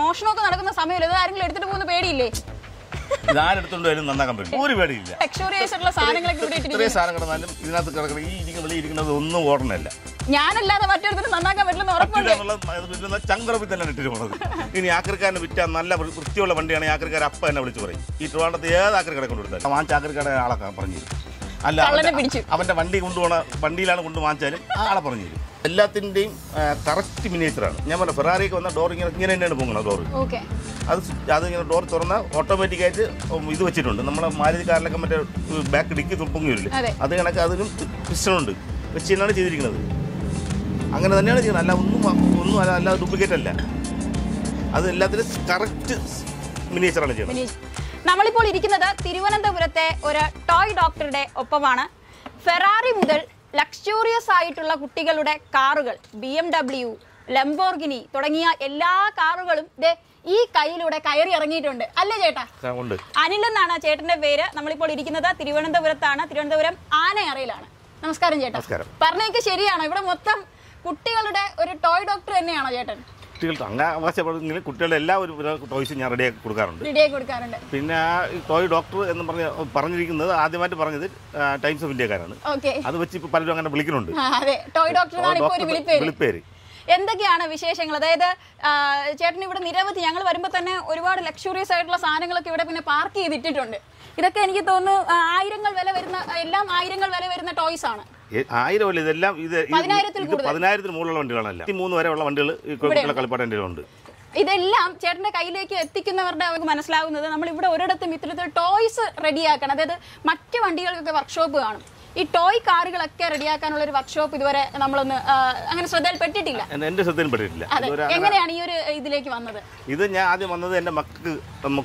മോഷണമൊക്കെ നടക്കുന്ന സമയമല്ലേ ഇത് ആരെങ്കിലും എടുത്തിട്ട് പോകുന്ന പേടിയില്ലേ ഞാനെടുത്തോണ്ട് നന്നാക്കാൻ ഒരു ഈ ഞാനല്ലാതെ നന്നാക്കാൻ പറ്റില്ല ആക്രിക്കാരനെ നല്ല വൃത്തിയുള്ള വണ്ടിയാണ് ആക്രിക്കാർ അപ്പ എന്നെ വിളിച്ച് പറയും ഈ ട്രിവാണ്ടത്ത് ഏത് ആക്രിക്കാരെ കൊണ്ടുകൊടുത്താലും ആ ആളൊക്കെ പറഞ്ഞു അല്ല അവന്റെ വണ്ടി കൊണ്ടുപോണ വണ്ടിയിലാണ് കൊണ്ട് വാങ്ങിച്ചാലും ആളെ പറഞ്ഞു തരും എല്ലാത്തിന്റെയും കറക്റ്റ് മിനിയേച്ചറാണ് ഞാൻ പറഞ്ഞ ഫെറാറിയൊക്കെ വന്ന ഡോർ ഇങ്ങനെ ഇങ്ങനെ തന്നെയാണ് പോകുന്നത് ഡോർ അത് അത് ഇങ്ങനെ ഡോർ തുറന്ന ഓട്ടോമാറ്റിക്കായിട്ട് ഇത് വെച്ചിട്ടുണ്ട് നമ്മുടെ മാരുതിക്കാരിലൊക്കെ മറ്റേ ബാക്ക് ഡിക്കി തുപ്പൊങ്ങി വരില്ല അത് കണക്ക് അതിനും പിസ്റ്റണുണ്ട് വെച്ച് തന്നെയാണ് ചെയ്തിരിക്കുന്നത് അങ്ങനെ തന്നെയാണ് ചെയ്യുന്നത് അല്ല ഒന്നും ഒന്നും അല്ല അല്ല ഡ്യൂപ്ലിക്കേറ്റ് അല്ല അത് എല്ലാത്തിനും കറക്റ്റ് മിനിയേച്ചറാണ് ചെയ്യുന്നത് നമ്മളിപ്പോൾ ഇരിക്കുന്നത് തിരുവനന്തപുരത്തെ ഒരു ടോയ് ഡോക്ടറുടെ ഒപ്പമാണ് ഫെറാറി മുതൽ ലക്ഷൂറിയസ് ആയിട്ടുള്ള കുട്ടികളുടെ കാറുകൾ ബി എം ഡബ്ല്യു ലംബോർഗിനി തുടങ്ങിയ എല്ലാ കാറുകളും ദേ ഈ കയ്യിലൂടെ കയറി ഇറങ്ങിയിട്ടുണ്ട് അല്ലേ ചേട്ടാ അനിൽ എന്നാണ് ചേട്ടന്റെ പേര് നമ്മളിപ്പോൾ ഇരിക്കുന്നത് തിരുവനന്തപുരത്താണ് തിരുവനന്തപുരം ആനയറയിലാണ് നമസ്കാരം ചേട്ടാ പറഞ്ഞേക്ക് ശരിയാണോ ഇവിടെ മൊത്തം കുട്ടികളുടെ ഒരു ടോയ് ഡോക്ടർ തന്നെയാണോ ചേട്ടൻ കുട്ടികൾ അങ്ങനെ കുട്ടികളുടെ എല്ലാ ഒരു ടോയ്സും ഞാൻ റെഡിയാക്കി കൊടുക്കാറുണ്ട് റെഡിയാക്കി കൊടുക്കാറുണ്ട് പിന്നെ ടോയ് ഡോക്ടർ എന്ന് പറഞ്ഞ പറഞ്ഞിരിക്കുന്നത് ആദ്യമായിട്ട് പറഞ്ഞത് ടൈംസ് ഓഫ് ഇന്ത്യക്കാരാണ് അത് വെച്ച് ഇപ്പൊ പലരും അങ്ങനെ വിളിക്കുന്നുണ്ട് ടോയ് ഡോക്ടർ വിളിപ്പേര് എന്തൊക്കെയാണ് വിശേഷങ്ങൾ അതായത് ചേട്ടൻ ഇവിടെ നിരവധി ഞങ്ങൾ വരുമ്പോൾ തന്നെ ഒരുപാട് ലക്ഷറിയസ് ആയിട്ടുള്ള സാധനങ്ങളൊക്കെ ഇവിടെ പിന്നെ പാർക്ക് ചെയ്തിട്ടിട്ടുണ്ട് ഇതൊക്കെ എനിക്ക് തോന്നുന്നു ആയിരങ്ങൾ വില വരുന്ന എല്ലാം ആയിരങ്ങൾ വില വരുന്ന ടോയ്സ് ആണ് ആയിരം ഇതെല്ലാം ഇത് പതിനായിരത്തിന് മുകളിലുള്ള വണ്ടികളല്ല മൂന്ന് വരെ ഉള്ള വണ്ടികൾ ഈ കുട്ടികളെ ഇതെല്ലാം ചേട്ടന്റെ കയ്യിലേക്ക് എത്തിക്കുന്നവരുടെ നമുക്ക് മനസ്സിലാകുന്നത് നമ്മൾ ഇവിടെ ഒരിടത്തും ഇത്തരത്തിൽ ടോയ്സ് റെഡിയാക്കണം അതായത് മറ്റു വണ്ടികൾക്കൊക്കെ വർക്ക്ഷോപ്പ് കാണും ഈ ടോയ് കാറുകളൊക്കെ റെഡിയാക്കാനുള്ള ഒരു വർക്ക്ഷോപ്പ് ഇതുവരെ നമ്മളൊന്ന് അങ്ങനെ ശ്രദ്ധയിൽപ്പെട്ടിട്ടില്ല എന്റെ ശ്രദ്ധയിൽപ്പെട്ടിട്ടില്ല എങ്ങനെയാണ് ഈ ഒരു ഇതിലേക്ക് വന്നത് ഇത് ഞാൻ ആദ്യം വന്നത് എന്റെ മക്കൾക്ക്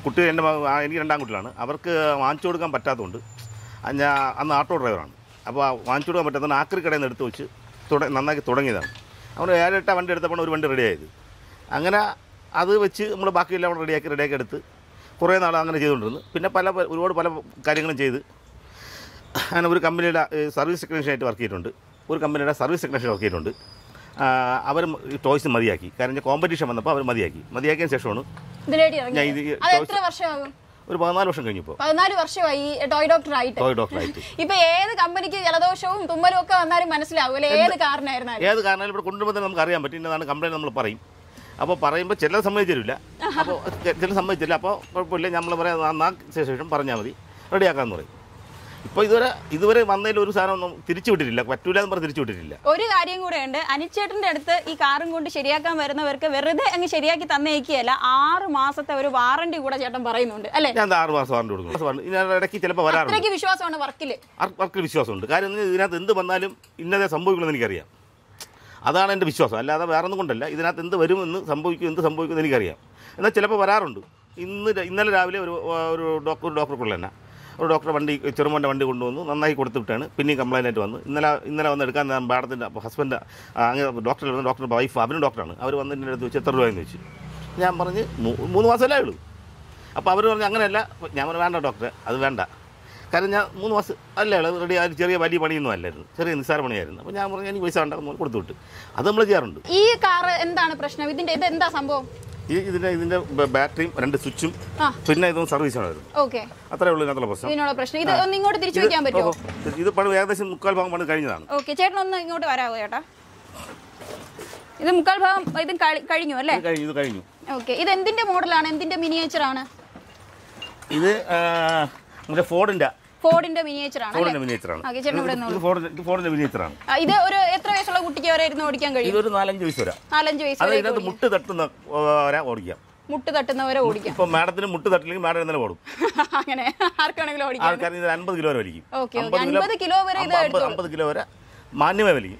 കുട്ടി എന്റെ എനിക്ക് രണ്ടാം കുട്ടികളാണ് അവർക്ക് വാങ്ങിച്ചു കൊടുക്കാൻ പറ്റാത്തതുകൊണ്ട് ഞാൻ അന്ന് ഓട്ടോ ഡ്രൈവറാണ് അപ്പോൾ വാങ്ങിച്ചു കൊടുക്കാൻ പറ്റാത്ത ആക്രി കടയിൽ നിന്ന് എടുത്ത് വെച്ച് തുട നന്നാക്കി തുടങ്ങിയതാണ് അവിടെ ഏഴെട്ട വണ്ടി എടുത്തപ്പോൾ ഒരു വണ്ടി റെഡിയായത് അങ്ങനെ അത് വെച്ച് നമ്മൾ ബാക്കിയെല്ലാം കൂടെ റെഡിയാക്കി റെഡിയാക്കി എടുത്ത് കുറേ നാൾ അങ്ങനെ ചെയ്തുകൊണ്ടിരുന്നു പിന്നെ പല ഒരുപാട് പല കാര്യങ്ങളും ചെയ്ത് അങ്ങനെ ഒരു കമ്പനിയുടെ സർവീസ് ടെക്നീഷ്യനായിട്ട് വർക്ക് ചെയ്തിട്ടുണ്ട് ഒരു കമ്പനിയുടെ സർവീസ് ടെക്നീഷ്യൻ വർക്ക് ചെയ്തിട്ടുണ്ട് അവർ ടോയ്സ് മതിയാക്കി കാരണം കോമ്പറ്റീഷൻ വന്നപ്പോൾ അവർ മതിയാക്കി മതിയാക്കിയതിന് ശേഷമാണ് ഞാൻ ഇത് ഒരു പതിനാല് വർഷം കഴിഞ്ഞപ്പോ പതിനാല് വർഷമായി ടോയ് ഡോക്ടർ ആയിട്ട് ടോയ് ഡോക്ടർ ആയിട്ട് ഇപ്പൊ ഏത് കമ്പനിക്ക് ജലദോഷവും തുമ്മലും ഒക്കെ വന്നാലും മനസ്സിലാവൂല ഏത് കാരണമായിരുന്നാലും ഏത് കാരണം ഇവിടെ കൊണ്ടുവരുമ്പോൾ നമുക്ക് അറിയാൻ പറ്റും ഇന്നതാണ് കംപ്ലൈൻറ്റ് നമ്മൾ പറയും അപ്പോൾ പറയുമ്പോൾ ചിലർ സമ്മതിച്ചില്ല അപ്പോൾ ചിലർ സമ്മതിച്ചില്ല അപ്പോൾ കുഴപ്പമില്ല നമ്മൾ പറയാം നാക്ക് ശേഷം പറഞ്ഞാൽ മതി റെഡിയാക്കാമെന്ന് പറയും ഇപ്പൊ ഇതുവരെ ഇതുവരെ വന്നതിൽ ഒരു സാധനം ഒന്നും തിരിച്ചു വിട്ടിട്ടില്ല പറ്റൂല എന്ന് പറഞ്ഞ് തിരിച്ചു വിട്ടിട്ടില്ല ഒരു കാര്യം കൂടെ ഉണ്ട് അനിച്ചേട്ടന്റെ അടുത്ത് ഈ കാറും കൊണ്ട് ശരിയാക്കാൻ വരുന്നവർക്ക് വെറുതെ അങ്ങ് ശരിയാക്കി തന്നേക്കിയല്ല ആറ് മാസത്തെ ഒരു വാറണ്ടി കൂടെ ചേട്ടൻ പറയുന്നുണ്ട് അല്ലേ ഞാൻ ആറ് മാസം വാറണ്ടി കൊടുക്കുന്നു ഞാൻ ഇടയ്ക്ക് ചിലപ്പോൾ വരാറുണ്ട് വിശ്വാസമാണ് വർക്കിൽ വർക്കിൽ വിശ്വാസമുണ്ട് കാര്യം ഇതിനകത്ത് എന്ത് വന്നാലും ഇന്നതേ സംഭവിക്കണമെന്ന് എനിക്കറിയാം അതാണ് എൻ്റെ വിശ്വാസം അല്ലാതെ വേറെ ഒന്നും കൊണ്ടല്ല ഇതിനകത്ത് എന്ത് വരുമെന്ന് സംഭവിക്കും എന്ത് സംഭവിക്കുമെന്ന് എനിക്കറിയാം എന്നാൽ ചിലപ്പോൾ വരാറുണ്ട് ഇന്ന് ഇന്നലെ രാവിലെ ഒരു ഒരു ഡോക്ടർ ഡോക്ടർ കൊള്ളന്നെ ഒരു ഡോക്ടർ വണ്ടി ചെറുമോൻ്റെ വണ്ടി കൊണ്ടുവന്നു നന്നായി കൊടുത്തു വിട്ടാണ് പിന്നെയും കംപ്ലൈൻ്റ് ആയിട്ട് വന്നു ഇന്നലെ ഇന്നലെ വന്ന് എടുക്കാൻ ഞാൻ ബാഡത്തിൻ്റെ ഹസ്ബൻഡ് അങ്ങനെ ഡോക്ടർ ഡോക്ടർ വൈഫ് അവനും ഡോക്ടറാണ് അവർ വന്ന് എൻ്റെ അടുത്ത് വെച്ച് എത്ര രൂപയെന്ന് വെച്ച് ഞാൻ പറഞ്ഞ് മൂന്ന് മാസമല്ലേ ഉള്ളൂ അപ്പോൾ അവർ പറഞ്ഞു അങ്ങനെയല്ല ഞാൻ പറഞ്ഞു വേണ്ട ഡോക്ടറെ അത് വേണ്ട കാരണം ഞാൻ മൂന്ന് മാസം അല്ല റെഡി ആ ചെറിയ വലിയ പണിയൊന്നും അല്ലായിരുന്നു ചെറിയ നിസ്സാര പണിയായിരുന്നു അപ്പോൾ ഞാൻ പറഞ്ഞു എനിക്ക് പൈസ വേണ്ട കൊടുത്തു വിട്ട് അത് നമ്മൾ ചെയ്യാറുണ്ട് ഈ കാർ എന്താണ് പ്രശ്നം ഇതിൻ്റെ ഇത് എന്താ സംഭവം ഇതിന്റെ ഇതിന്റെ ബാറ്ററിയും രണ്ട് സ്വിച്ചും പിന്നെ ഇതും സർവീസ് ആണ് അത്രേ ഉള്ളൂ ഇതിനകത്തുള്ള പ്രശ്നം ഇതിനുള്ള പ്രശ്നം ഇത് ഇങ്ങോട്ട് തിരിച്ചു വെക്കാൻ പറ്റുമോ ഇത് പണി ഏകദേശം മുക്കാൽ ഭാഗം പണി കഴിഞ്ഞതാണ് ഓക്കെ ചേട്ടൻ ഒന്ന് ഇങ്ങോട്ട് വരാവോ ചേട്ടാ ഇത് മുക്കാൽ ഭാഗം ഇത് കഴിഞ്ഞു അല്ലേ ഇത് കഴിഞ്ഞു ഓക്കെ ഇത് എന്തിന്റെ മോഡലാണ് എന്തിന്റെ മിനിയേച്ചർ ആണ് ഇത് നമ്മുടെ ഫോർഡിന്റെ ഫോർഡിന്റെ മിനിയേച്ചർ ഒരു എത്ര ഓടിക്കാൻ കഴിയും നാലഞ്ച് നാലഞ്ച് മുട്ട് ഓടിക്കാം മുട്ട് തട്ടുന്നവരെ ഓടിക്കാം മാഡത്തിന് മുട്ട് തട്ടില്ലെങ്കിൽ മാഡം ഇന്നലെ ഓടും അങ്ങനെ ആർക്കാണെങ്കിലും ഇത് കിലോ വരെ കിലോ വരെ അമ്പത് കിലോ വരെ മാന്യമായി വലിക്കും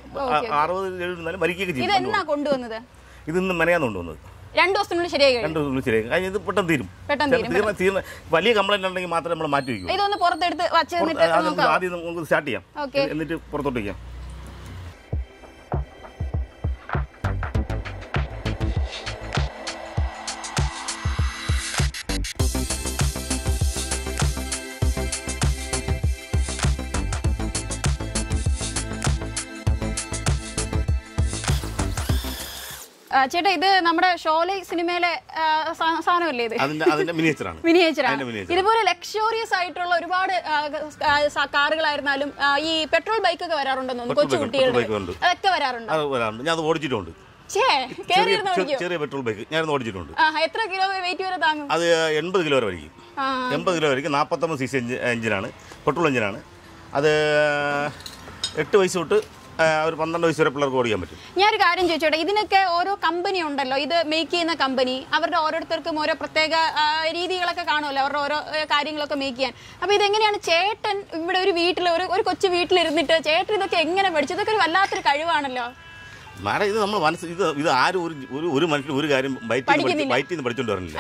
അറുപത് എഴുപതിനാലും വലിക്കുകയൊക്കെ ഇത് ഇന്ന് മനയാന്ന് കൊണ്ടുവന്നത് രണ്ട് ദിവസത്തിനുള്ളിൽ ശരിയായി രണ്ട് ദിവസത്തിനുള്ളിൽ ശരിയായി കഴിഞ്ഞ് ഇത് പെട്ടെന്ന് തീരും പെട്ടെന്ന് തീരും, തീർന്ന തീർന്ന വലിയ കംപ്ലൈന്റ് ഉണ്ടെങ്കിൽ മാത്രമേ നമ്മൾ മാറ്റി വയ്ക്കൂ ഇതൊന്ന് പുറത്തെടുത്ത് വച്ച് നമുക്ക് ആദ്യം നമുക്ക് സ്റ്റാർട്ട് ചെയ്യാം Okay. എന്നിട്ട് പുറത്തോട്ട് വെക്കാം ചേട്ടാ ഇത് നമ്മുടെ ഷോലി സിനിമയിലെ സാധനമല്ലേ ഇത് മിനിയേച്ചറാണ് ഇതുപോലെ ലക്ഷോറിയസ് ആയിട്ടുള്ള ഒരുപാട് കാറുകളായിരുന്നാലും ഈ പെട്രോൾ ബൈക്ക് ഒക്കെ വരാറുണ്ടെന്ന് കൊച്ചു ഞാൻ ഓടിച്ചിട്ടുണ്ട് ചെറിയ പെട്രോൾ ബൈക്ക് ഞാൻ ഓടിച്ചിട്ടുണ്ട് എത്ര കിലോ വെയിറ്റ് വരെ താങ്ങും അത് എൺപത് കിലോ വരെ വരിക്കും എൺപത് കിലോ വരിക്കും നാൽപ്പത്തൊമ്പത് സി സി എഞ്ചിനാണ് പെട്രോൾ എഞ്ചിനാണ് അത് എട്ട് വയസ്സ് തൊട്ട് ഒരു പന്ത്രണ്ട് വയസ്സ് വരെ പിള്ളേർക്ക് ഓടിക്കാൻ പറ്റും ഞാനൊരു കാര്യം ചോദിച്ചോട്ടെ ഇതിനൊക്കെ ഓരോ കമ്പനി ഉണ്ടല്ലോ ഇത് മേക്ക് ചെയ്യുന്ന കമ്പനി അവരുടെ ഓരോരുത്തർക്കും ഓരോ പ്രത്യേക രീതികളൊക്കെ കാണുമല്ലോ അവരുടെ ഓരോ കാര്യങ്ങളൊക്കെ മേക്ക് ചെയ്യാൻ അപ്പോൾ ഇതെങ്ങനെയാണ് ചേട്ടൻ ഇവിടെ ഒരു വീട്ടിൽ ഒരു ഒരു കൊച്ചു വീട്ടിലിരുന്നിട്ട് ചേട്ടൻ ഇതൊക്കെ എങ്ങനെ പഠിച്ചു ഇതൊക്കെ ഒരു വല്ലാത്തൊരു കഴിവാണല്ലോ മാഡം ഇത് നമ്മൾ മനസ്സ് ഇത് ഇത് ആരും ഒരു ഒരു ഒരു മനുഷ്യൻ ഒരു കാര്യം വയറ്റിൽ വയറ്റിൽ നിന്ന് പഠിച്ചുകൊണ്ട്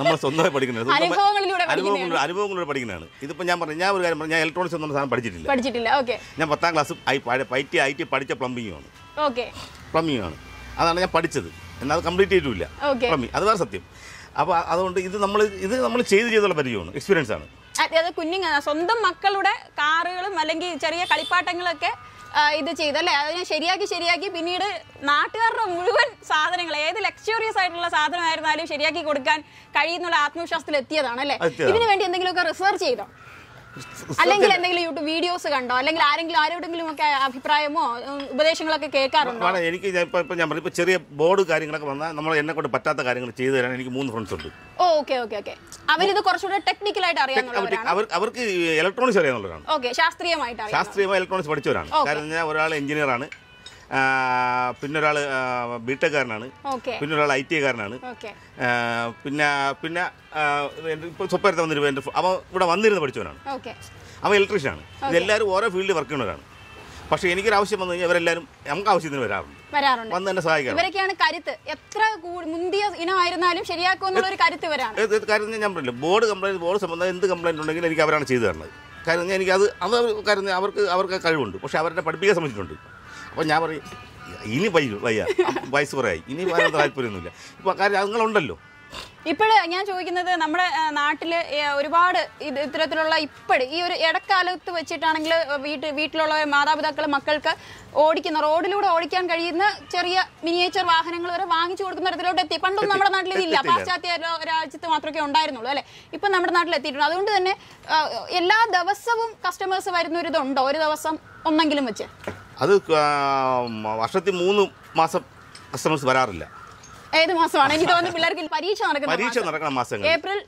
നമ്മൾ സ്വന്തമായി പഠിക്കുന്നത് അനുഭവങ്ങളിലൂടെ അനുഭവങ്ങളിലൂടെ പഠിക്കുന്നതാണ് ഇതിപ്പോൾ ഞാൻ പറഞ്ഞു ഞാൻ ഒരു കാര്യം പറഞ്ഞു ഞാൻ ഇലക്ട്രോണിക്സ് ഒന്നും സാധനം പഠിച്ചിട്ടില്ല പഠിച്ചിട്ടില്ല ഓക്കെ ഞാൻ പത്താം ക്ലാസ് പൈറ്റി ഐ ടി പഠിച്ച ആണ് ഓക്കെ ആണ് അതാണ് ഞാൻ പഠിച്ചത് എന്നാൽ അത് കംപ്ലീറ്റ് ചെയ്തിട്ടില്ല പ്ലംബി അത് വേറെ സത്യം അപ്പോൾ അതുകൊണ്ട് ഇത് നമ്മൾ ഇത് നമ്മൾ ചെയ്ത് ചെയ്തുള്ള പരിചയമാണ് എക്സ്പീരിയൻസ് ആണ് അതായത് കുഞ്ഞുങ്ങൾ സ്വന്തം മക്കളുടെ കാറുകളും അല്ലെങ്കിൽ ചെറിയ കളിപ്പാട്ടങ്ങളൊക്കെ ഇത് ചെയ്തല്ലേ അതിനെ ശരിയാക്കി ശരിയാക്കി പിന്നീട് നാട്ടുകാരുടെ മുഴുവൻ സാധനങ്ങൾ ഏത് ലക്ഷറിയസ് ആയിട്ടുള്ള സാധനമായിരുന്നാലും ശരിയാക്കി കൊടുക്കാൻ കഴിയുന്നുള്ള ആത്മവിശ്വാസത്തിൽ എത്തിയതാണ് അല്ലേ ഇതിനു വേണ്ടി എന്തെങ്കിലുമൊക്കെ റിസർച്ച് ചെയ്തോ അല്ലെങ്കിൽ എന്തെങ്കിലും യൂട്യൂബ് വീഡിയോസ് കണ്ടോ അല്ലെങ്കിൽ ആരെങ്കിലും ആരോടെങ്കിലും ഒക്കെ അഭിപ്രായമോ ഉപദേശങ്ങളൊക്കെ കേൾക്കാറുണ്ടോ എനിക്ക് ഞാൻ ചെറിയ ബോർഡ് കാര്യങ്ങളൊക്കെ വന്നാൽ നമ്മൾ എന്നെ കൊണ്ട് പറ്റാത്ത കാര്യങ്ങൾ ചെയ്തു തരാൻ എനിക്ക് മൂന്ന് ഫ്രണ്ട്സ് ഉണ്ട് ഓക്കെ ഓക്കെ ഓക്കെ അവരിത് കുറച്ചുകൂടെ ടെക്നിക്കലായിട്ട് അറിയാം അവർക്ക് ഇലക്ട്രോണിക്സ് അറിയാവുന്നവരാണ് ഓക്കെ ശാസ്ത്രീയമായിട്ട് ശാസ്ത്രീയമായി ഇലക്ട്രോണിക്സ് പഠിച്ചവരാണ് കാരണം ഞാൻ ഒരാൾ ആണ് പിന്നെ ഒരാൾ ബിടെക്കാരനാണ് പിന്നെ ഒരാൾ ഐ ടി കാരനാണ് പിന്നെ പിന്നെ ഇപ്പോൾ സ്വപ്പരത്തെ വന്നിരുന്നു എൻ്റെ ഇവിടെ വന്നിരുന്ന് പഠിച്ചവനാണ് അവൻ ഇലക്ട്രീഷ്യനാണ് ഇതെല്ലാവരും ഓരോ ഫീൽഡിൽ വർക്ക് ചെയ്യുന്നവരാണ് പക്ഷേ എനിക്കൊരു ആവശ്യം വന്നു കഴിഞ്ഞാൽ ഇവരെല്ലാവരും നമുക്ക് ആവശ്യത്തിന് വരാറുണ്ട് വരാറുണ്ട് വന്ന് എന്നെ സഹായിക്കാം ഇവരൊക്കെയാണ് കരുത്ത് എത്ര മുന്തിയ ഇനമായിരുന്നാലും ശരിയാക്കുമെന്നുള്ള ഒരു കരുത്ത് വരാണ് കാര്യം ഞാൻ പറഞ്ഞില്ല ബോർഡ് കംപ്ലൈൻറ്റ് ബോർഡ് സംബന്ധം എന്ത് കംപ്ലൈൻറ്റ് ഉണ്ടെങ്കിലും എനിക്ക് അവരാണ് ചെയ്തു തരുന്നത് കാര്യം എനിക്ക് അത് അത് കാര്യം അവർക്ക് അവർക്ക് കഴിവുണ്ട് പക്ഷേ അവരെ പഠിപ്പിക്കാൻ ശ്രമിച്ചിട്ടുണ്ട് അപ്പോൾ ഞാൻ പറയും ഇനി വയ്യ വയ്യ വയസ്സ് കുറയായി ഇനി വേറെ താല്പര്യമൊന്നുമില്ല ഇപ്പോൾ കാര്യം അതുങ്ങളുണ്ടല്ലോ ഇപ്പോഴ് ഞാൻ ചോദിക്കുന്നത് നമ്മുടെ നാട്ടിൽ ഒരുപാട് ഇത്തരത്തിലുള്ള ഇപ്പോഴും ഈ ഒരു ഇടക്കാലത്ത് വെച്ചിട്ടാണെങ്കിൽ വീട്ടിൽ വീട്ടിലുള്ള മാതാപിതാക്കൾ മക്കൾക്ക് ഓടിക്കുന്ന റോഡിലൂടെ ഓടിക്കാൻ കഴിയുന്ന ചെറിയ മിനിയേച്ചർ വാഹനങ്ങൾ വരെ വാങ്ങിച്ചു കൊടുക്കുന്ന തരത്തിലോട്ട് എത്തി പണ്ടൊന്നും നമ്മുടെ നാട്ടിൽ ഇതില്ല പാശ്ചാത്യ രാജ്യത്ത് മാത്രമേ ഉണ്ടായിരുന്നുള്ളൂ അല്ലേ ഇപ്പൊ നമ്മുടെ നാട്ടിൽ എത്തിയിട്ടുണ്ട് അതുകൊണ്ട് തന്നെ എല്ലാ ദിവസവും കസ്റ്റമേഴ്സ് വരുന്ന ഒരു ഇതുണ്ടോ ഒരു ദിവസം ഒന്നെങ്കിലും വെച്ച് അത് വർഷത്തിൽ മൂന്ന് മാസം കസ്റ്റമേഴ്സ് വരാറില്ല ഏത് മാസമാണ് എനിക്ക് തോന്നുന്നു പിള്ളേർക്ക് പരീക്ഷ നടക്കുന്നത് പരീക്ഷ നടക്കുന്ന മാസങ്ങൾ ഏപ്രിൽ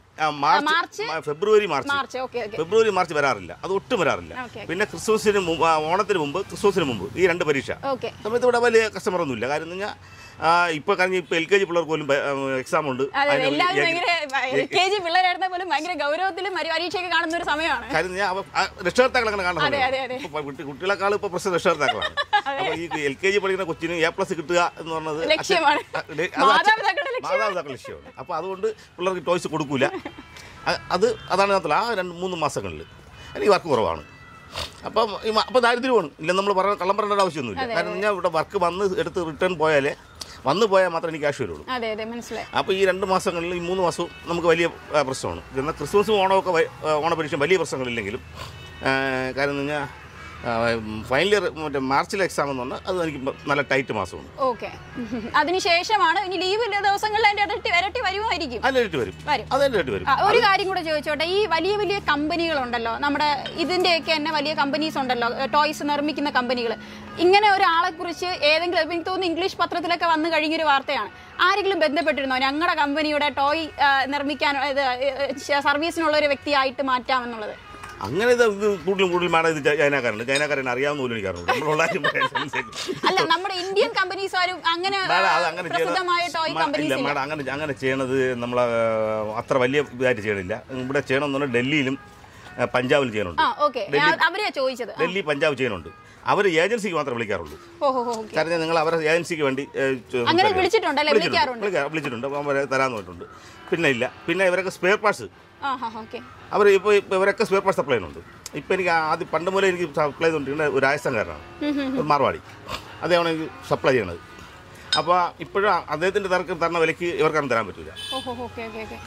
മാർച്ച് ഫെബ്രുവരി മാർച്ച് ഫെബ്രുവരി മാർച്ച് വരാറില്ല അത് ഒട്ടും വരാറില്ല പിന്നെ ക്രിസ്മസിന് മുമ്പ് ഓണത്തിന് മുമ്പ് ക്രിസ്മസിന് മുമ്പ് ഈ രണ്ട് പരീക്ഷ സമയത്ത് ഇവിടെ വലിയ കസ്റ്റമർ ഒന്നുമില്ല കാരണം എന്ന് പറഞ്ഞാൽ ഇപ്പൊ കഴിഞ്ഞ ഇപ്പൊ എൽ കെ ജി പിള്ളേർക്ക് പോലും എക്സാം ഉണ്ട് എൽ കാണുന്ന ഒരു സമയമാണ് ഞാൻ രക്ഷകർത്താക്കളാണ് ഈ എൽ പഠിക്കുന്ന കൊച്ചിന് എ പ്ലസ് കിട്ടുക എന്ന് പറഞ്ഞത് ലക്ഷ്യമാണ് മാതാപിതാക്കളുടെ ലക്ഷ്യമാണ് അപ്പൊ അതുകൊണ്ട് പിള്ളേർക്ക് ടോയ്സ് കൊടുക്കൂല അത് അതാണ് ആ രണ്ട് മൂന്ന് മാസങ്ങളിൽ അല്ലെങ്കിൽ വർക്ക് കുറവാണ് അപ്പം അപ്പം ദാരിദ്ര്യമാണ് ഇല്ല നമ്മൾ പറഞ്ഞ കള്ളം പറയേണ്ട ആവശ്യമൊന്നുമില്ല കാരണം ഞാൻ ഇവിടെ വർക്ക് വന്ന് എടുത്ത് റിട്ടേൺ പോയാലേ വന്നു പോയാൽ മാത്രമേ എനിക്ക് ക്യാഷ് വരുള്ളൂ അതെ അതെ മനസ്സിലായി അപ്പോൾ ഈ രണ്ട് മാസങ്ങളിൽ ഈ മൂന്ന് മാസവും നമുക്ക് വലിയ പ്രശ്നമാണ് എന്നാൽ ക്രിസ്മസും ഓണമൊക്കെ ഓണപരീക്ഷ വലിയ പ്രശ്നങ്ങളില്ലെങ്കിലും കാരണം എന്ന് ഫൈനൽ ഇയർ മറ്റേ മാർച്ചിൽ എക്സാം എന്നുണ്ട് അത് എനിക്ക് നല്ല ടൈറ്റ് മാസമാണ് ഓക്കെ അതിനുശേഷമാണ് ഇനി ലീവിന്റെ ദിവസങ്ങളിൽ അതിന്റെ ഇരട്ടി ഇരട്ടി വരുമായിരിക്കും അതിരട്ടി വരും അതിരട്ടി വരും ഒരു കാര്യം കൂടെ ചോദിച്ചോട്ടെ ഈ വലിയ വലിയ കമ്പനികളുണ്ടല്ലോ നമ്മുടെ ഇതിന്റെയൊക്കെ തന്നെ വലിയ കമ്പനീസ് ഉണ്ടല്ലോ ടോയ്സ് നിർമ്മിക്കുന്ന കമ്പനികൾ ഇങ്ങനെ ഒരാളെ കുറിച്ച് ഏതെങ്കിലും എനിക്ക് തോന്നുന്നു ഇംഗ്ലീഷ് പത്രത്തിലൊക്കെ വന്നു കഴിഞ്ഞൊരു വാർത്തയാണ് ആരെങ്കിലും ബന്ധപ്പെട്ടിരുന്നോ ഞങ്ങളുടെ കമ്പനിയുടെ ടോയ് നിർമ്മിക്കാൻ സർവീസിനുള്ള ഒരു വ്യക്തിയായിട്ട് മാറ്റാമെന്നുള്ളത് അങ്ങനെ ഇത് കൂടുതലും കൂടുതൽ മാഡം ഇത് ചൈനക്കാരുണ്ട് ചൈനക്കാരൻ അറിയാവുന്ന പോലും എനിക്കറിഞ്ഞു അല്ല നമ്മുടെ ഇന്ത്യൻ കമ്പനീസ് ആരും അങ്ങനെ അങ്ങനെ അങ്ങനെ അങ്ങനെ ചെയ്യണത് നമ്മൾ അത്ര വലിയ ഇതായിട്ട് ചെയ്യണില്ല ഇവിടെ ചെയ്യണമെന്ന് പറഞ്ഞാൽ ഡൽഹിയിലും പഞ്ചാബിൽ ചെയ്യണുണ്ട് ഡൽഹി പഞ്ചാബ് ചെയ്യണുണ്ട് അവർ ഏജൻസിക്ക് മാത്രമേ വിളിക്കാറുള്ളൂ കാരണം നിങ്ങൾ അവരെ ഏജൻസിക്ക് വേണ്ടി വിളിച്ചിട്ടുണ്ട് വിളിച്ചിട്ടുണ്ട് തരാൻ പറഞ്ഞിട്ടുണ്ട് പിന്നെ ഇല്ല പിന്നെ ഇവരൊക്കെ സ്പെയർ പാർട്സ് അവർ ഇപ്പോൾ ഇവരൊക്കെ സൂപ്പർ സപ്ലൈ ഉണ്ട് ഇപ്പം എനിക്ക് ആദ്യം പണ്ട് മുതലേ എനിക്ക് സപ്ലൈ ചെയ്തുകൊണ്ടിരിക്കുന്നത് ഒരു രാജസ്ഥാൻകാരനാണ് ഒരു മാർവാടി അദ്ദേഹമാണ് എനിക്ക് സപ്ലൈ ചെയ്യണത് അപ്പോൾ ഇപ്പോഴും അദ്ദേഹത്തിൻ്റെ തർക്കം തരണ വിലയ്ക്ക് ഇവർക്കാണ് തരാൻ പറ്റില്ല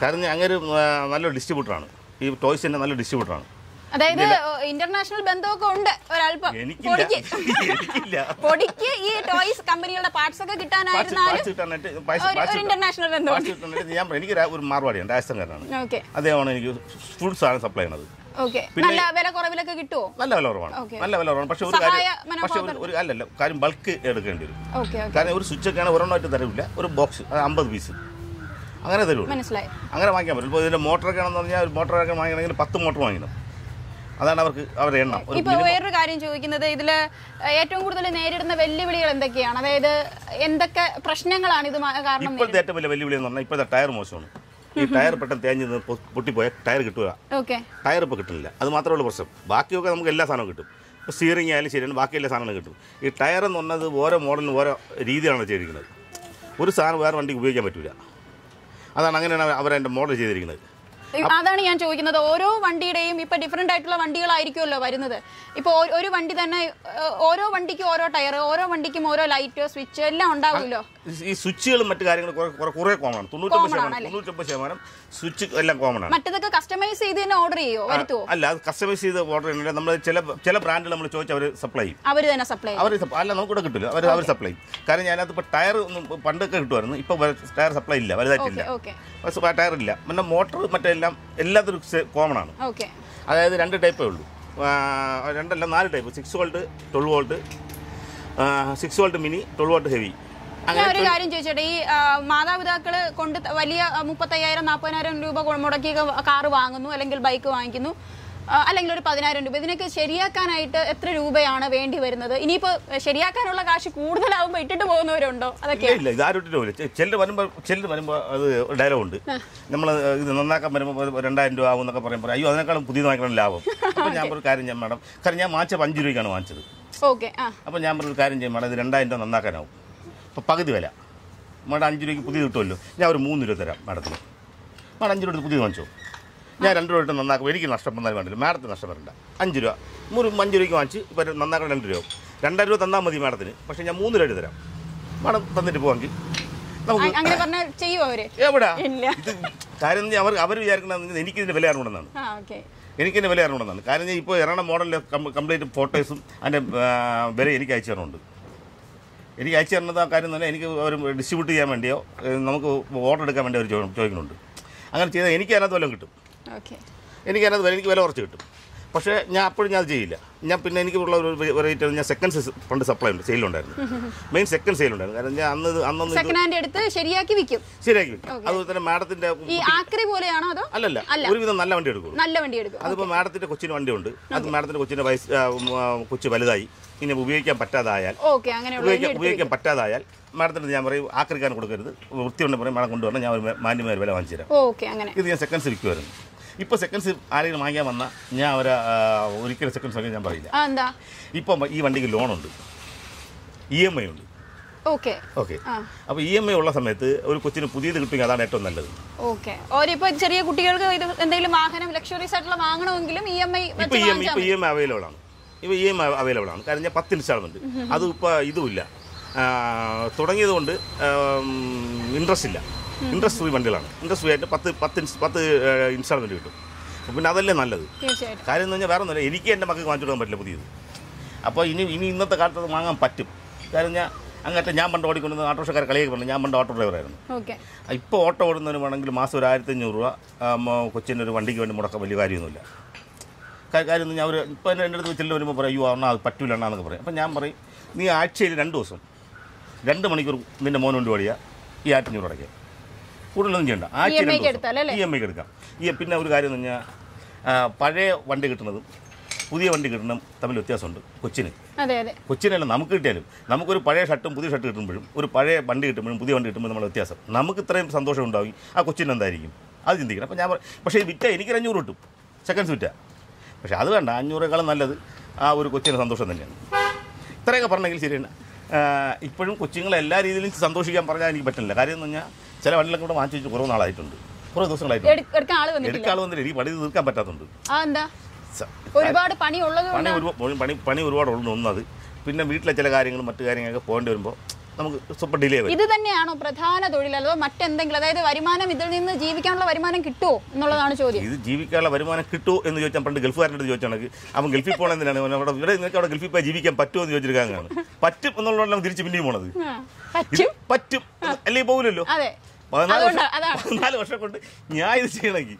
കാരണം അങ്ങനെ നല്ലൊരു ഡിസ്ട്രിബ്യൂട്ടറാണ് ഈ ടോയ്സിൻ്റെ നല്ല ഡിസ്ട്രിബ്യൂട്ടറാണ് അതായത് ഇന്റർനാഷണൽ ബന്ധമൊക്കെ ഉണ്ട് ഒരല്പം പൊടിക്ക് പൊടിക്ക് ഈ ടോയ്സ് കമ്പനികളുടെ പാർട്സ് ഒക്കെ കിട്ടാനായിരുന്നാലും ഇന്റർനാഷണൽ ബന്ധം ഞാൻ എനിക്ക് ഒരു മാർവാടിയാണ് രാജസ്ഥാൻകാരനാണ് അദ്ദേഹമാണ് എനിക്ക് ഫുഡ് സാധനം സപ്ലൈ ചെയ്യണത് നല്ല വില കുറവിലൊക്കെ കിട്ടുമോ നല്ല വില കുറവാണ് നല്ല വില കുറവാണ് പക്ഷെ ഒരു കാര്യം പക്ഷെ ഒരു അല്ലല്ല കാര്യം ബൾക്ക് എടുക്കേണ്ടി വരും കാരണം ഒരു സ്വിച്ച് ഒക്കെ ഒക്കെയാണ് ഒരെണ്ണമായിട്ട് തരില്ല ഒരു ബോക്സ് അമ്പത് പീസ് അങ്ങനെ തരുള്ളൂ അങ്ങനെ വാങ്ങിക്കാൻ പറ്റും ഇപ്പോൾ ഇതിൻ്റെ മോട്ടറൊക്കെ ആണെന്ന് പറഞ്ഞാൽ ഒരു മോട്ടറൊക്കെ വാങ്ങണമെങ്കിൽ പത്ത് മോട്ടർ വാങ്ങണം അതാണ് അവർക്ക് അവരുടെ എണ്ണം ഇപ്പൊ വേറൊരു കാര്യം ചോദിക്കുന്നത് ഇതിൽ ഏറ്റവും കൂടുതൽ നേരിടുന്ന വെല്ലുവിളികൾ എന്തൊക്കെയാണ് അതായത് എന്തൊക്കെ പ്രശ്നങ്ങളാണ് ഇത് കാരണം ഇപ്പോഴത്തെ ഏറ്റവും വലിയ വെല്ലുവിളി എന്ന് പറഞ്ഞാൽ ഇപ്പോഴത്തെ ടയർ മോശമാണ് ഈ ടയർ പെട്ടെന്ന് തേഞ്ഞ് പൊട്ടിപ്പോയാൽ ടയർ കിട്ടുക ടയർ ഇപ്പോൾ കിട്ടുന്നില്ല അത് മാത്രമേ ഉള്ളൂ പ്രശ്നം ബാക്കിയൊക്കെ നമുക്ക് എല്ലാ സാധനവും കിട്ടും ഇപ്പോൾ സ്റ്റിയറിംഗ് ആയാലും ശരിയാണ് ബാക്കി എല്ലാ സാധനങ്ങളും കിട്ടും ഈ ടയർ എന്ന് പറഞ്ഞത് ഓരോ മോഡലിനും ഓരോ രീതിയിലാണ് ചെയ്തിരിക്കുന്നത് ഒരു സാധനം വേറെ വണ്ടിക്ക് ഉപയോഗിക്കാൻ പറ്റില്ല അതാണ് അങ്ങനെയാണ് അവർ മോഡൽ ചെയ്തിരിക്കുന്നത് അതാണ് ഞാൻ ചോദിക്കുന്നത് ഓരോ വണ്ടിയുടെയും ഇപ്പൊ ഡിഫറെന്റ് ആയിട്ടുള്ള വണ്ടികളായിരിക്കുമല്ലോ വരുന്നത് ഇപ്പൊ ഒരു വണ്ടി തന്നെ ഓരോ വണ്ടിക്കും ഓരോ ടയർ ഓരോ വണ്ടിക്കും ഓരോ ലൈറ്റ് സ്വിച്ച് എല്ലാം ഉണ്ടാവുമല്ലോ ഈ സ്വിച്ചുകളും മറ്റു കാര്യങ്ങളും കുറെ കോമൺ ആണ് തൊണ്ണൂറ്റൊമ്പത് ശതമാനം തൊണ്ണൂറ്റൊമ്പത് ശതമാനം സ്വിച്ച് എല്ലാം കോമൺ ആണ് മറ്റേതൊക്കെ കസ്റ്റമൈസ് ചെയ്ത് തന്നെ ഓർഡർ ചെയ്യോ വരുത്തുമോ അല്ല അത് കസ്റ്റമൈസ് ചെയ്ത് ഓർഡർ ചെയ്യണില്ല നമ്മൾ ചില ചില ബ്രാൻഡ് നമ്മൾ ചോദിച്ച് അവർ സപ്ലൈ ചെയ്യും അവർ തന്നെ സപ്ലൈ അവർ അല്ല നമുക്ക് കിട്ടില്ല അവർ അവർ സപ്ലൈ ചെയ്യും കാരണം ഞാനത് ഇപ്പോൾ ടയർ ഒന്നും പണ്ടൊക്കെ കിട്ടുമായിരുന്നു ഇപ്പോൾ ടയർ സപ്ലൈ ഇല്ല വലുതായിട്ടില്ല ടയർ ഇല്ല പിന്നെ മോട്ടർ മറ്റെല്ലാം എല്ലാത്തിനും കോമൺ ആണ് അതായത് രണ്ട് ടൈപ്പേ ഉള്ളൂ രണ്ടല്ല നാല് type six volt twelve volt six volt mini twelve volt heavy ഞാൻ ഒരു കാര്യം ചോദിച്ചോട്ടെ ഈ മാതാപിതാക്കൾ കൊണ്ട് വലിയ മുപ്പത്തയ്യായിരം നാൽപ്പതിനായിരം രൂപ മുടക്കി കാറ് വാങ്ങുന്നു അല്ലെങ്കിൽ ബൈക്ക് വാങ്ങിക്കുന്നു അല്ലെങ്കിൽ ഒരു പതിനായിരം രൂപ ഇതിനൊക്കെ ശരിയാക്കാനായിട്ട് എത്ര രൂപയാണ് വേണ്ടി വരുന്നത് ഇനിയിപ്പോ ശരിയാക്കാനുള്ള കാശ് കൂടുതലാവുമ്പോ ഇട്ടിട്ട് പോകുന്നവരുണ്ടോ അതൊക്കെ ഇല്ല ഇത് ആരും ഇട്ടിട്ട് വരുമ്പോൾ ചിലർ വരുമ്പോൾ അത് ഡയലോഗ് ഉണ്ട് നമ്മൾ ഇത് നന്നാക്കാൻ വരുമ്പോൾ രണ്ടായിരം രൂപ ആവും എന്നൊക്കെ പറയുമ്പോൾ അയ്യോ അതിനേക്കാളും പുതിയത് ലാഭം അപ്പോൾ ഞാൻ ഒരു കാര്യം ചെയ്യാം മാഡം കാരണം ഞാൻ വാങ്ങിച്ചത് അഞ്ച് രൂപയ്ക്കാണ് വാങ്ങിച്ചത് ഓക്കെ അപ്പോൾ ഞാൻ ഒരു കാര്യം ചെയ്യും മാഡം ഇത് രണ്ടായിരം രൂപ നന്നാക്കാനാവും ഇപ്പോൾ പകുതി വില മേഡം അഞ്ച് രൂപയ്ക്ക് പുതിയത് കിട്ടുമല്ലോ ഞാൻ ഒരു മൂന്ന് രൂപ തരാം മേഡത്തിന് മേഡം അഞ്ച് രൂപ പുതിയത് വാങ്ങിച്ചോ ഞാൻ രണ്ട് രൂപ ഇട്ട് നന്നാക്കും എനിക്ക് നഷ്ടം വന്നാലും വേണ്ടില്ല മേഡത്തിന് നഷ്ടം വരണ്ട അഞ്ച് രൂപ ഒരു അഞ്ച് രൂപയ്ക്ക് വാങ്ങിച്ച് ഇപ്പം നന്നാക്കാൻ രണ്ട് രൂപ രണ്ടായിരം രൂപ തന്നാൽ മതി മേഡത്തിന് പക്ഷേ ഞാൻ മൂന്ന് രൂപ തരാം മേഡം തന്നിട്ട് പോവാമെങ്കിൽ കാര്യം അവർ അവർ വിചാരിക്കണമെന്ന് എനിക്ക് ഇതിന്റെ വില അറിയണമെന്നാണ് എനിക്ക് ഇതിന്റെ വില അറിയണമെന്നാണ് കാര്യം ഇപ്പോൾ എറണാകുളം മോഡലിലെ കംപ്ലീറ്റ് ഫോട്ടോസും അതിന്റെ വില എനിക്ക് അയച്ചു തരണമുണ്ട് എനിക്ക് അയച്ചു തരുന്നത് ആ കാര്യം തന്നെ എനിക്ക് അവർ ഡിസ്ട്രിബ്യൂട്ട് ചെയ്യാൻ വേണ്ടിയോ നമുക്ക് ഓർഡർ എടുക്കാൻ വേണ്ടി അവർ ചോദിക്കുന്നുണ്ട് അങ്ങനെ ചെയ്താൽ എനിക്ക് അതിനകത്ത് വില കിട്ടും എനിക്ക് അതിനകത്ത് എനിക്ക് വില കുറച്ച് കിട്ടും പക്ഷേ ഞാൻ അപ്പോഴും ഞാൻ അത് ചെയ്യില്ല ഞാൻ പിന്നെ എനിക്ക് ഒരു വെറൈറ്റി ഞാൻ സെക്കൻഡ് ഫണ്ട് സപ്ലൈ ഉണ്ട് സെയിലുണ്ടായിരുന്നു മെയിൻ സെക്കൻഡ് സെയിലുണ്ടായിരുന്നു കാരണം ഞാൻ അന്ന് അന്ന് സെക്കൻഡ് ഹാൻഡ് എടുത്ത് ശരിയാക്കി വിൽക്കും ശരിയാക്കി വിൽക്കും അതുപോലെ തന്നെ മാഡത്തിന്റെ ഈ ആക്രി പോലെയാണോ അതോ അല്ലല്ല ഒരുവിധം നല്ല വണ്ടി എടുക്കും നല്ല വണ്ടി എടുക്കും അതിപ്പോ മാഡത്തിന്റെ കൊച്ചിന് വണ്ടി ഉണ്ട് അത് മാഡത്തിന്റെ കൊച്ചിന്റെ വയസ്സ് കൊച്ചു വലുതായി ഇനി ഉപയോഗിക്കാൻ പറ്റാതായാൽ ഉപയോഗിക്കാൻ പറ്റാതായാൽ മാഡത്തിന് ഞാൻ പറയും ആക്രിക്കാൻ കൊടുക്കരുത് വൃത്തിയുണ്ട് പറയും മാഡം കൊണ്ടുവരണം ഞാൻ ഒരു മാന്യമായ വില വാങ്ങിച്ചു തരാം ഇത് ഞാൻ സെക്കൻഡ്സ് വിൽക്കുമായിരുന്നു ഇപ്പോൾ സെക്കൻഡ്സ് ആരെങ്കിലും വാങ്ങിയാൽ വന്നാൽ ഞാൻ അവരെ ഒരിക്കലും സെക്കൻഡ് വാങ്ങി ഞാൻ പറയില്ല ഇപ്പം ഈ വണ്ടിക്ക് ലോണുണ്ട് ഇ എം ഐ ഉണ്ട് ഓക്കെ ഓക്കെ അപ്പോൾ ഇ എം ഐ ഉള്ള സമയത്ത് ഒരു കൊച്ചിന് പുതിയത് കിട്ടുക അതാണ് ഏറ്റവും നല്ലത് ഓക്കെ ഓരിപ്പോൾ ചെറിയ കുട്ടികൾക്ക് എന്തെങ്കിലും വാഹനം ലക്ഷറീസ് ആയിട്ടുള്ള വാങ്ങണമെങ്കിലും E M I E M I available ആണ് ഇപ്പോൾ ഇ എം അവൈലബിൾ ആണ് കാരണം ഞാൻ പത്ത് ഇൻസ്റ്റാൾമെൻറ്റ് അത് ഇപ്പോൾ ഇതുമില്ല തുടങ്ങിയതുകൊണ്ട് ഇൻട്രസ്റ്റ് ഇല്ല ഇൻട്രസ്റ്റ് ഫ്രീ വണ്ടികളാണ് ഇൻട്രസ്റ്റ് ഫ്രീ ആയിട്ട് പത്ത് പത്ത് പത്ത് ഇൻസ്റ്റാൾമെൻറ്റ് കിട്ടും പിന്നെ അതല്ലേ നല്ലത് കാര്യം എന്ന് പറഞ്ഞാൽ വേറെ ഒന്നുമില്ല എനിക്ക് എൻ്റെ മക്കൾക്ക് വാങ്ങിച്ചു കൊടുക്കാൻ പറ്റില്ല പുതിയത് അപ്പോൾ ഇനി ഇനി ഇന്നത്തെ കാലത്ത് അത് വാങ്ങാൻ പറ്റും കാര്യം ഞാൻ അങ്ങനത്തെ ഞാൻ പണ്ട് ഓടിക്കൊണ്ടു ഓട്ടോറിക്ഷക്കാർ കളിയൊക്കെ പറഞ്ഞു ഞാൻ പണ്ട് ഓട്ടോ ഡ്രൈവറായിരുന്നു ഓക്കെ ഇപ്പോൾ ഓട്ടോ ഓടുന്നതിന് വേണമെങ്കിൽ മാസം ഒരു ആയിരത്തി അഞ്ഞൂറ് രൂപ കൊച്ചിൻ്റെ ഒരു വണ്ടിക്ക് വേണ്ടി മുടക്കം വലിയ കാര്യമൊന്നുമില്ല കാര്യം ഞാൻ ഒരു ഇപ്പോൾ എൻ്റെ എൻ്റെ അടുത്ത് ചെല്ലു വരുമ്പോൾ പറയും അയ്യോ അണ്ണാ അത് പറ്റൂല എന്നൊക്കെ പറയും അപ്പം ഞാൻ പറയും നീ ആഴ്ചയിൽ രണ്ട് ദിവസം രണ്ട് മണിക്കൂർ നിൻ്റെ മോൻ കൊണ്ട് പാടിയാൽ ഈ ആയിരത്തഞ്ഞൂറ് അടയ്ക്കുക കൂടുതലൊന്നും ചെയ്യണ്ട ആഴ്ച ഇ എം ഐക്ക് എടുക്കാം ഈ പിന്നെ ഒരു കാര്യം എന്ന് പറഞ്ഞാൽ പഴയ വണ്ടി കിട്ടുന്നതും പുതിയ വണ്ടി കിട്ടണം തമ്മിൽ വ്യത്യാസമുണ്ട് കൊച്ചിന് കൊച്ചിനല്ല നമുക്ക് കിട്ടിയാലും നമുക്കൊരു പഴയ ഷർട്ടും പുതിയ ഷർട്ട് കിട്ടുമ്പോഴും ഒരു പഴയ വണ്ടി കിട്ടുമ്പോഴും പുതിയ വണ്ടി കിട്ടുമ്പോഴും നമ്മൾ വ്യത്യാസം നമുക്ക് ഇത്രയും സന്തോഷം ഉണ്ടാവും ആ കൊച്ചിന് എന്തായിരിക്കും അത് ചിന്തിക്കണം അപ്പം ഞാൻ പക്ഷേ വിറ്റാൽ എനിക്കൊരു അഞ്ഞൂറ് കിട്ടും സെക്കൻഡ്സ് വിറ്റാൽ പക്ഷേ അത് വേണ്ട അഞ്ഞൂറേക്കാളും നല്ലത് ആ ഒരു കൊച്ചിൻ്റെ സന്തോഷം തന്നെയാണ് ഇത്രയൊക്കെ പറഞ്ഞെങ്കിൽ ശരിയാണ് ഇപ്പോഴും കൊച്ചുങ്ങളെ എല്ലാ രീതിയിലും സന്തോഷിക്കാൻ പറഞ്ഞാൽ എനിക്ക് പറ്റില്ല കാര്യം എന്ന് പറഞ്ഞാൽ ചില വണ്ടിലും കൂടെ മാറ്റി വെച്ച് കുറവ് നാളായിട്ടുണ്ട് കുറേ ദിവസങ്ങളായിട്ടുണ്ട് എടുക്കാൾ വന്നില്ല എനിക്ക് പണി തീർക്കാൻ പറ്റാത്തുണ്ട് പണി പണി പണി ഒരുപാട് ഉള്ളത് ഒന്നത് പിന്നെ വീട്ടിലെ ചില കാര്യങ്ങളും മറ്റു കാര്യങ്ങളൊക്കെ പോകേണ്ടി വരുമ്പോൾ നമുക്ക് സൂപ്പർ ഡിലേ ഇത് തന്നെയാണോ പ്രധാന തൊഴിൽ അതോ മറ്റെന്തെങ്കിലും അതായത് വരുമാനം ഇതിൽ നിന്ന് ജീവിക്കാനുള്ള വരുമാനം കിട്ടുമോ എന്നുള്ളതാണ് ചോദ്യം ഇത് ജീവിക്കാനുള്ള വരുമാനം കിട്ടുമോ എന്ന് ചോദിച്ചാൽ പണ്ട് ഗൾഫുകാരൻ്റെ ചോദിച്ചാണെങ്കിൽ അപ്പം ഗൾഫിൽ പോകണമെന്നാണ് അവിടെ ഇവിടെ നിങ്ങൾക്ക് അവിടെ ഗൾഫിൽ പോയി ജീവിക്കാൻ പറ്റുമോ എന്ന് ചോദിച്ചിരിക്കാൻ പറ്റും എന്നുള്ളതാണ് തിരിച്ച് പിന്നെയും പോണത് പറ്റും പറ്റും അല്ലെങ്കിൽ പോകില്ലല്ലോ പതിനാല് വർഷം വർഷം കൊണ്ട് ഞാൻ ഇത് ചെയ്യണമെങ്കിൽ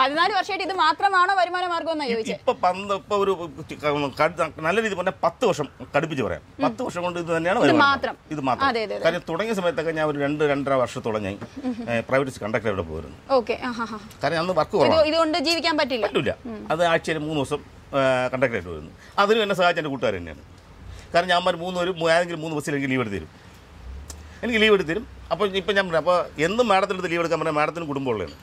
പതിനാല് വർഷമായിട്ട് ഇത് മാത്രമാണോ വരുമാന മാർഗം ഇപ്പൊ പന്ത് ഇപ്പൊ ഒരു നല്ല രീതി പറഞ്ഞാൽ പത്ത് വർഷം കടുപ്പിച്ച് പറയാം പത്ത് വർഷം കൊണ്ട് ഇത് തന്നെയാണ് വരുമാനം ഇത് മാത്രം കാര്യം തുടങ്ങിയ സമയത്തൊക്കെ ഞാൻ ഒരു രണ്ട് രണ്ടര വർഷത്തോളം ഞാൻ പ്രൈവറ്റ് കണ്ടക്ടറുടെ പോയിരുന്നു കാരണം അന്ന് വർക്ക് ഇതുകൊണ്ട് ജീവിക്കാൻ പറ്റില്ല പറ്റില്ല അത് ആഴ്ചയിൽ മൂന്ന് ദിവസം കണ്ടക്ടറായിട്ട് വരുന്നു അതിനും എന്നെ സഹായിച്ച എൻ്റെ കൂട്ടുകാർ തന്നെയാണ് കാരണം ഞാൻ മൂന്ന് ഒരു ഏതെങ്കിലും മൂന്ന് ബസ്സിൽ ലീവ് എടുത്ത് തരും എനിക്ക് ലീവ് തരും അപ്പോൾ ഇപ്പം ഞാൻ പറഞ്ഞു അപ്പോൾ എന്നും മാഡത്തിൻ്റെ അടുത്ത് ലീവ് എടുക്കാൻ പറഞ്ഞാൽ മാഡത്തിന് കുടുംബമുള്ളതാണ്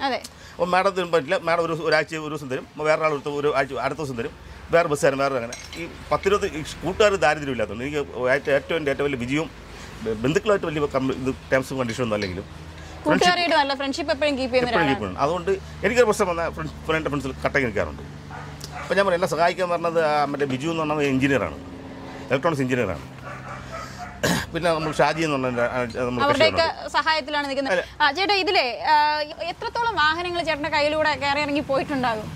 അപ്പോൾ മാഡത്തിന് പറ്റില്ല മാഡം ഒരു ഒരാഴ്ച ഒരു ദിവസം തരും വേറൊരാൾ എടുത്ത് ഒരു ആഴ്ച അടുത്ത ദിവസം തരും വേറെ ബസ്സുകാരൻ വേറെ അങ്ങനെ ഈ പത്തിരുപത് കൂട്ടുകാർ ദാരിദ്ര്യം ഇല്ലാത്തതുകൊണ്ട് എനിക്ക് ഏറ്റവും എൻ്റെ ഏറ്റവും വലിയ വിജയവും ബന്ധുക്കളായിട്ട് വലിയ ഇത് ടേംസും കണ്ടീഷനൊന്നും അല്ലെങ്കിലും ഫ്രണ്ട്ഷിപ്പ് എപ്പോഴും കീപ്പ് അതുകൊണ്ട് എനിക്കൊരു പ്രശ്നം വന്നാൽ ഫ്രണ്ട് ഫ്രണ്ട്സിൽ കട്ടയ്ക്ക് നിൽക്കാറുണ്ട് അപ്പോൾ ഞാൻ പറഞ്ഞു എന്നെ സഹായിക്കാൻ പറഞ്ഞത് മറ്റേ ബിജു എന്ന് പറഞ്ഞ എഞ്ചിനീയറാണ് ഇലക്ട്രോണിക്സ് എഞ്ചിനീയറാണ് പിന്നെ നമ്മൾ ഷാജി എന്ന് സഹായത്തിലാണ് നിൽക്കുന്നത് ചേട്ടാ ഇതിലെ എത്രത്തോളം വാഹനങ്ങൾ ചേട്ടന്റെ കയ്യിലൂടെ കയറി ഇറങ്ങി പോയിട്ടുണ്ടാകും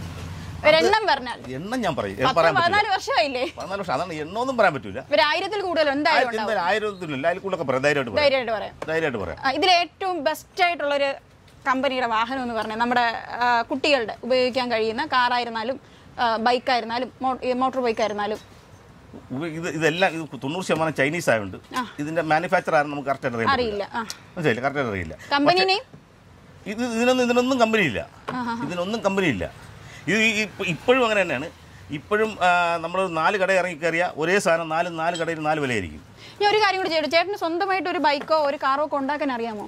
എണ്ണം പറഞ്ഞാൽ എണ്ണം ഞാൻ പറയും പതിനാല് വർഷമായില്ലേ വർഷം അതാണ് എണ്ണൊന്നും പറയാൻ പറ്റൂല ആയിരത്തിൽ കൂടുതൽ എന്തായാലും പറയാം പറയാം ഇതിൽ ഏറ്റവും ബെസ്റ്റ് ആയിട്ടുള്ള ഒരു കമ്പനിയുടെ വാഹനം എന്ന് പറഞ്ഞാൽ നമ്മുടെ കുട്ടികളുടെ ഉപയോഗിക്കാൻ കഴിയുന്ന കാറായിരുന്നാലും ബൈക്കായിരുന്നാലും മോട്ടോർ ബൈക്കായിരുന്നാലും ഇത് ഇതെല്ലാം ഇത് തൊണ്ണൂറ് ശതമാനം ചൈനീസ് ആയതുകൊണ്ട് ഇതിന്റെ മാനുഫാക്ചർ ആരും നമുക്ക് കറക്റ്റ് അറിയില്ല മനസ്സിലായില്ല കറക്റ്റ് അറിയില്ല ഇത് ഇതിനൊന്നും ഇതിനൊന്നും കമ്പനി ഇല്ല ഇതിനൊന്നും കമ്പനി ഇല്ല ഇത് ഇപ്പോഴും അങ്ങനെ തന്നെയാണ് ഇപ്പോഴും നമ്മൾ നാല് കട ഇറങ്ങി കയറിയ ഒരേ സാധനം നാല് നാല് കടയിൽ നാല് വിലയായിരിക്കും ഞാൻ ഒരു കാര്യം കൂടി ചെയ്തു ചേട്ടന് സ്വന്തമായിട്ട് ഒരു ബൈക്കോ ഒരു കാറോ ഒക്കെ ഉണ്ടാക്കാൻ അറിയാമോ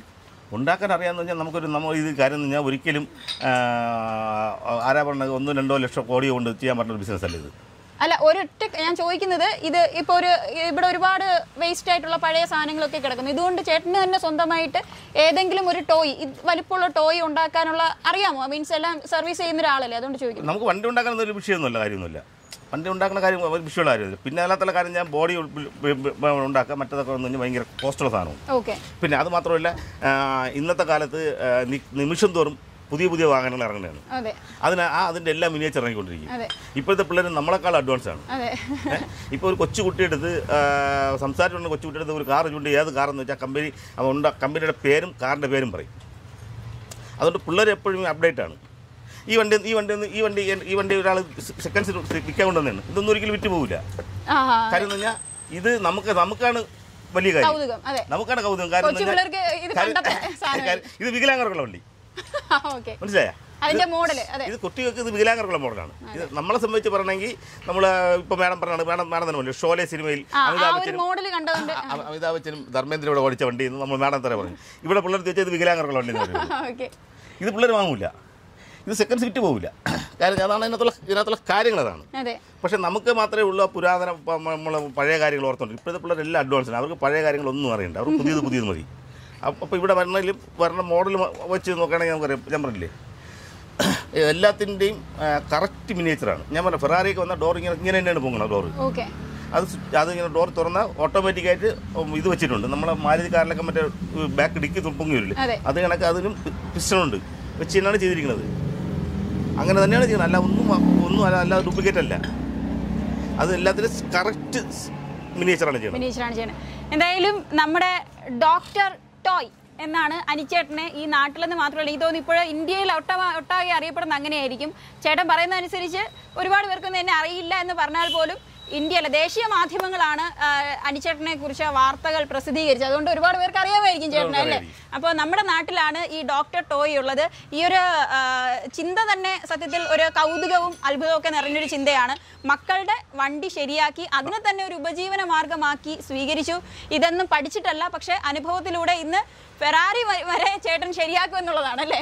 ഉണ്ടാക്കാൻ അറിയാമെന്ന് വെച്ചാൽ നമുക്കൊരു നമ്മൾ ഇത് കാര്യം ഞാൻ ഒരിക്കലും ആരാ പറഞ്ഞത് ഒന്നോ രണ്ടോ ലക്ഷം കോടി കൊണ്ട് ചെയ്യാൻ പറ്റുന്ന ബിസിനസ് അല്ല ഇത് അല്ല ഒരൊറ്റ ഞാൻ ചോദിക്കുന്നത് ഇത് ഇപ്പോൾ ഒരു ഇവിടെ ഒരുപാട് വേസ്റ്റ് ആയിട്ടുള്ള പഴയ സാധനങ്ങളൊക്കെ കിടക്കുന്നു ഇതുകൊണ്ട് ചേട്ടന് തന്നെ സ്വന്തമായിട്ട് ഏതെങ്കിലും ഒരു ടോയ് വലിപ്പമുള്ള ടോയ് ഉണ്ടാക്കാനുള്ള അറിയാമോ മീൻസ് എല്ലാം സർവീസ് ചെയ്യുന്ന ഒരാളല്ലേ അതുകൊണ്ട് ചോദിക്കും നമുക്ക് വണ്ടി ഉണ്ടാക്കാൻ ഒരു വിഷയമൊന്നുമില്ല കാര്യമൊന്നുമില്ല വണ്ടി ഉണ്ടാക്കുന്ന കാര്യം ഒരു വിഷയമുള്ള കാര്യമില്ല പിന്നെ അതിനകത്തുള്ള കാര്യം ഞാൻ ബോഡി ഉണ്ടാക്കുക മറ്റതൊക്കെ വന്നു കഴിഞ്ഞാൽ ഭയങ്കര കോസ്റ്റുള്ള സാധനവും പിന്നെ അത് മാത്രമല്ല ഇന്നത്തെ കാലത്ത് നിമിഷം തോറും പുതിയ പുതിയ വാഹനങ്ങൾ ഇറങ്ങുന്നതാണ് അതിന് ആ അതിൻ്റെ എല്ലാം മിനിയേച്ചർ ഇറങ്ങിക്കൊണ്ടിരിക്കും ഇപ്പോഴത്തെ പിള്ളേർ നമ്മളെക്കാൾ അഡ്വാൻസ് ആണ് ഇപ്പൊ ഒരു കൊച്ചു എടുത്ത് സംസാരിച്ചുകൊണ്ട് കൊച്ചു എടുത്ത് ഒരു കാർ ചൂണ്ടി ഏത് കാറെന്ന് വെച്ചാൽ കമ്പനി കമ്പനിയുടെ പേരും കാറിന്റെ പേരും പറയും അതുകൊണ്ട് പിള്ളേർ എപ്പോഴും അപ്ഡേറ്റ് ആണ് ഈ വണ്ടി ഈ വണ്ടി ഈ വണ്ടി ഈ വണ്ടി ഒരാൾ സെക്കൻഡ്സിൽ വിൽക്കാൻ കൊണ്ടുവന്നു ഇതൊന്നും ഒരിക്കലും വിറ്റ് പോകില്ല കാര്യം പറഞ്ഞാൽ ഇത് നമുക്ക് നമുക്കാണ് വലിയ കാര്യം നമുക്കാണ് കൗതുകം കാര്യം ഇത് വികലാംഗർക്കുള്ള വണ്ടി മനസ്സിലായ മോഡൽ ഇത് കുട്ടികൾക്ക് ഇത് വികലാംഗർക്കുള്ള മോഡലാണ് ഇത് നമ്മളെ സംബന്ധിച്ച് പറയണമെങ്കിൽ നമ്മൾ ഇപ്പൊ മാഡം പറഞ്ഞാണ് മാഡം മാഡം തന്നെ പറഞ്ഞു ഷോലെ സിനിമയിൽ അമിതാഭ് ബച്ചനും ധർമ്മേന്ദ്രയോടെ ഓടിച്ച വണ്ടി എന്ന് നമ്മൾ മാഡം തന്നെ പറഞ്ഞു ഇവിടെ പിള്ളേർ ചോദിച്ചാൽ ഇത് വികലാംഗർക്കുള്ള വണ്ടി എന്ന് ഇത് പിള്ളേർ വാങ്ങൂല ഇത് സെക്കൻഡ് സീറ്റ് പോകില്ല കാരണം അതാണ് അതിനകത്തുള്ള ഇതിനകത്തുള്ള കാര്യങ്ങൾ അതാണ് പക്ഷേ നമുക്ക് മാത്രമേ ഉള്ളൂ പുരാതന നമ്മൾ പഴയ കാര്യങ്ങൾ ഓർത്തുണ്ട് ഇപ്പോഴത്തെ പിള്ളേർ എല്ലാം അഡ്വാൻസ് ആണ് അവർക്ക് പഴയ കാര്യങ്ങളൊന്നും അറിയണ്ട അവർക്ക് പുതിയത് പുതിയത് മതി അപ്പോൾ ഇവിടെ വരണതിലും വരണ മോഡൽ വെച്ച് നോക്കുകയാണെങ്കിൽ നമുക്കറിയാം ഞാൻ പറഞ്ഞില്ലേ എല്ലാത്തിൻ്റെയും കറക്റ്റ് മിനിയേച്ചറാണ് ഞാൻ പറഞ്ഞ ഫെറാറിയൊക്കെ വന്ന ഡോർ ഇങ്ങനെ ഇങ്ങനെ തന്നെയാണ് പോകുന്നത് ഡോറ് അത് അത് ഇങ്ങനെ ഡോർ തുറന്നാൽ ഓട്ടോമാറ്റിക്കായിട്ട് ഇത് വെച്ചിട്ടുണ്ട് നമ്മളെ മാരുതി കാറിലൊക്കെ മറ്റേ ബാക്ക് ഡിക്കി തുമ്പൊങ്ങി വരില്ലേ അത് കണക്ക് അതിനും പിസ്റ്റണുണ്ട് വെച്ച് തന്നെയാണ് ചെയ്തിരിക്കുന്നത് അങ്ങനെ തന്നെയാണ് ചെയ്യുന്നത് അല്ല ഒന്നും ഒന്നും അല്ല അല്ല ഡ്യൂപ്ലിക്കേറ്റ് അല്ല അത് എല്ലാത്തിലും കറക്റ്റ് മിനിയേച്ചറാണ് ചെയ്യുന്നത് എന്തായാലും നമ്മുടെ ഡോക്ടർ ടോയ് എന്നാണ് അനിച്ചേട്ടനെ ഈ നാട്ടിലെന്ന് മാത്രമല്ല ഇതോ തോന്നുന്നു ഇപ്പോൾ ഇന്ത്യയിൽ ഒട്ട ഒട്ടാകെ അറിയപ്പെടുന്നത് അങ്ങനെയായിരിക്കും ചേട്ടൻ പറയുന്നതനുസരിച്ച് ഒരുപാട് പേർക്കൊന്നും എന്നെ അറിയില്ല എന്ന് പറഞ്ഞാൽ പോലും ഇന്ത്യയിലെ ദേശീയ മാധ്യമങ്ങളാണ് അനിച്ചേട്ടനെ കുറിച്ച് വാർത്തകൾ പ്രസിദ്ധീകരിച്ചത് അതുകൊണ്ട് ഒരുപാട് പേർക്ക് അറിയാമായിരിക്കും ചേട്ടനെ അല്ലേ അപ്പോൾ നമ്മുടെ നാട്ടിലാണ് ഈ ഡോക്ടർ ടോയ് ഉള്ളത് ഈ ഒരു ചിന്ത തന്നെ സത്യത്തിൽ ഒരു കൗതുകവും അത്ഭുതമൊക്കെ നിറഞ്ഞൊരു ചിന്തയാണ് മക്കളുടെ വണ്ടി ശരിയാക്കി അതിനെ തന്നെ ഒരു ഉപജീവന മാർഗമാക്കി സ്വീകരിച്ചു ഇതൊന്നും പഠിച്ചിട്ടല്ല പക്ഷെ അനുഭവത്തിലൂടെ ഇന്ന് ഫെറാറി വരെ ചേട്ടൻ ശരിയാക്കും എന്നുള്ളതാണ് അല്ലേ